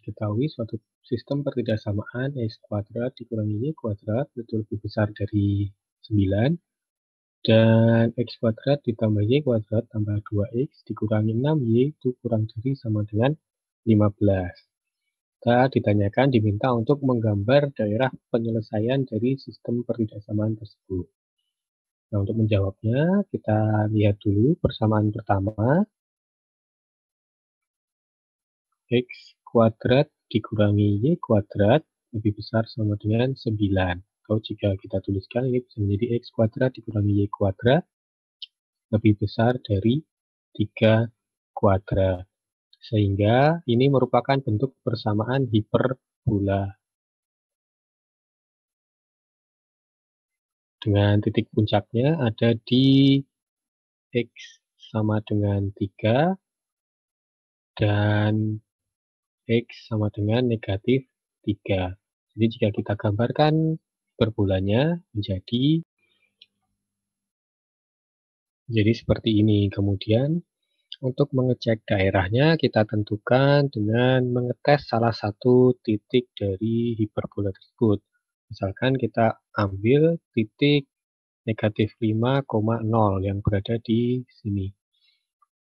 diketahui suatu sistem pertidaksamaan x kuadrat dikurangi y kuadrat itu lebih besar dari 9 dan x kuadrat ditambah y kuadrat tambah 2x dikurangi 6y itu kurang dari sama dengan 15. Kita ditanyakan diminta untuk menggambar daerah penyelesaian dari sistem pertidaksamaan tersebut. Nah, untuk menjawabnya kita lihat dulu persamaan pertama x kuadrat dikurangi Y kuadrat lebih besar sama dengan 9. Atau jika kita tuliskan ini bisa menjadi X kuadrat dikurangi Y kuadrat lebih besar dari 3 kuadrat. Sehingga ini merupakan bentuk persamaan hiperbola. Dengan titik puncaknya ada di X sama dengan 3 dan X sama dengan negatif 3. Jadi jika kita gambarkan perbulannya menjadi jadi seperti ini. Kemudian untuk mengecek daerahnya kita tentukan dengan mengetes salah satu titik dari hiperbola tersebut. Misalkan kita ambil titik negatif 5,0 yang berada di sini.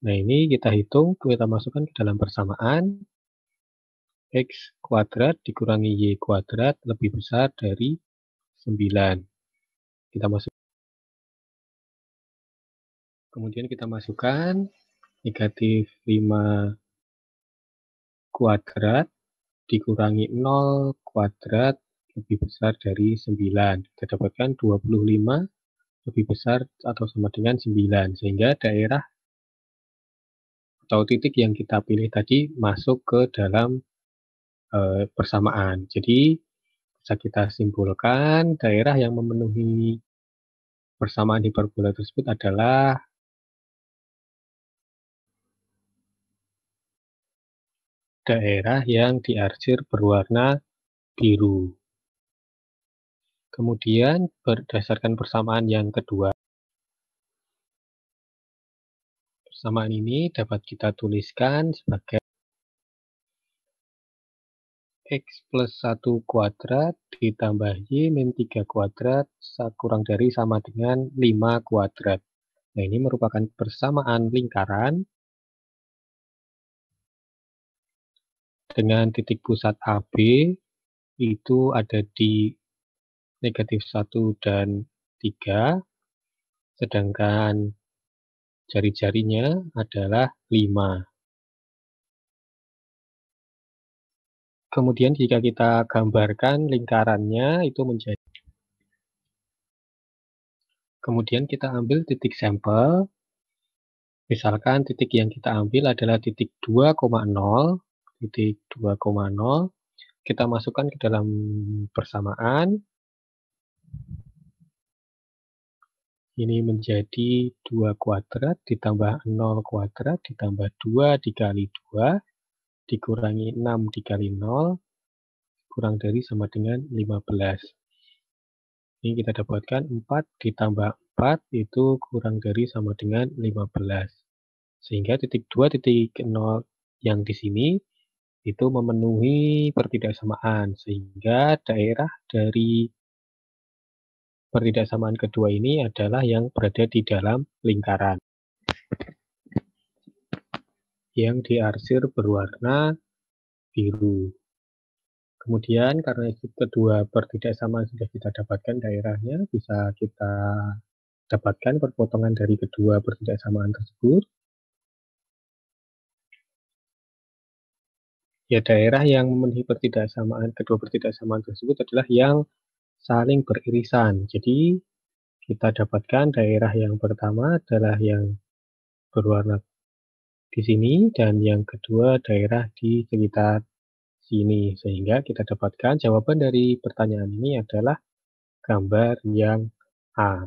Nah ini kita hitung, kita masukkan ke dalam persamaan. X kuadrat dikurangi Y kuadrat lebih besar dari 9. Kita masuk. Kemudian kita masukkan negatif 5 kuadrat dikurangi 0 kuadrat lebih besar dari 9. Kita dapatkan 25 lebih besar atau sama dengan 9. Sehingga daerah atau titik yang kita pilih tadi masuk ke dalam Eh, persamaan. Jadi bisa kita simpulkan daerah yang memenuhi persamaan hiperbola tersebut adalah daerah yang diarsir berwarna biru. Kemudian berdasarkan persamaan yang kedua, persamaan ini dapat kita tuliskan sebagai X plus 1 kuadrat ditambah Y min 3 kuadrat kurang dari sama dengan 5 kuadrat. Nah, ini merupakan persamaan lingkaran dengan titik pusat AB itu ada di negatif 1 dan 3, sedangkan jari-jarinya adalah 5. Kemudian jika kita gambarkan lingkarannya itu menjadi. Kemudian kita ambil titik sampel. Misalkan titik yang kita ambil adalah titik 2,0, titik 2,0. Kita masukkan ke dalam persamaan. Ini menjadi 2 kuadrat ditambah 0 kuadrat ditambah 2 dikali 2 dikurangi 6 dikali 0 kurang dari sama dengan 15. Ini kita dapatkan 4 ditambah 4 itu kurang dari sama dengan 15. Sehingga titik 2 titik 0 yang di sini itu memenuhi pertidaksamaan. Sehingga daerah dari pertidaksamaan kedua ini adalah yang berada di dalam lingkaran yang diarsir berwarna biru. Kemudian karena itu kedua sama sudah kita dapatkan daerahnya, bisa kita dapatkan perpotongan dari kedua samaan tersebut. Ya daerah yang memenuhi pertidaksamaan kedua pertidaksamaan tersebut adalah yang saling beririsan. Jadi kita dapatkan daerah yang pertama adalah yang berwarna di sini dan yang kedua daerah di sekitar sini. Sehingga kita dapatkan jawaban dari pertanyaan ini adalah gambar yang A.